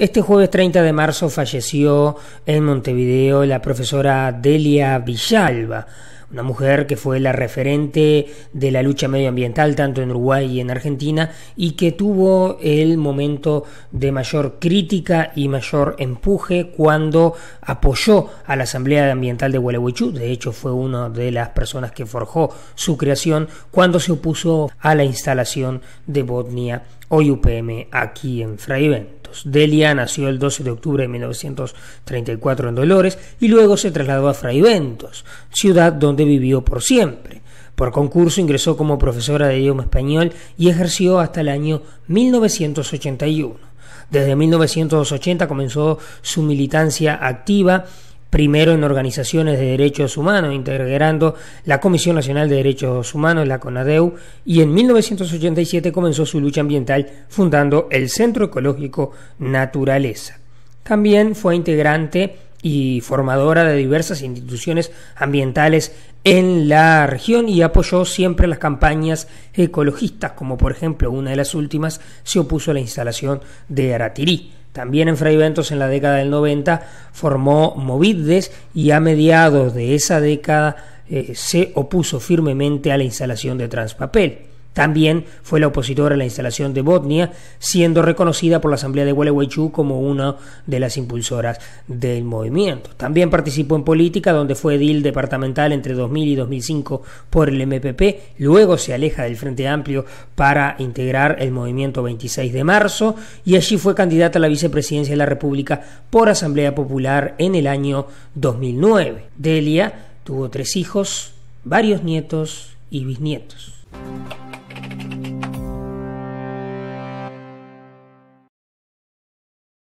Este jueves 30 de marzo falleció en Montevideo la profesora Delia Villalba, una mujer que fue la referente de la lucha medioambiental tanto en Uruguay y en Argentina y que tuvo el momento de mayor crítica y mayor empuje cuando apoyó a la Asamblea Ambiental de Gualeguaychú, de hecho fue una de las personas que forjó su creación cuando se opuso a la instalación de Botnia o UPM aquí en Fraivén. Delia nació el 12 de octubre de 1934 en Dolores y luego se trasladó a Fraiventos, ciudad donde vivió por siempre. Por concurso ingresó como profesora de idioma español y ejerció hasta el año 1981. Desde 1980 comenzó su militancia activa primero en organizaciones de derechos humanos, integrando la Comisión Nacional de Derechos Humanos, la CONADEU, y en 1987 comenzó su lucha ambiental fundando el Centro Ecológico Naturaleza. También fue integrante y formadora de diversas instituciones ambientales en la región y apoyó siempre las campañas ecologistas, como por ejemplo una de las últimas se opuso a la instalación de Aratirí. También en Fray Ventos en la década del 90 formó Movides y a mediados de esa década eh, se opuso firmemente a la instalación de Transpapel. También fue la opositora a la instalación de Botnia, siendo reconocida por la Asamblea de Gualeguaychú como una de las impulsoras del movimiento. También participó en política, donde fue edil departamental entre 2000 y 2005 por el MPP, luego se aleja del Frente Amplio para integrar el movimiento 26 de marzo y allí fue candidata a la vicepresidencia de la República por Asamblea Popular en el año 2009. Delia tuvo tres hijos, varios nietos y bisnietos.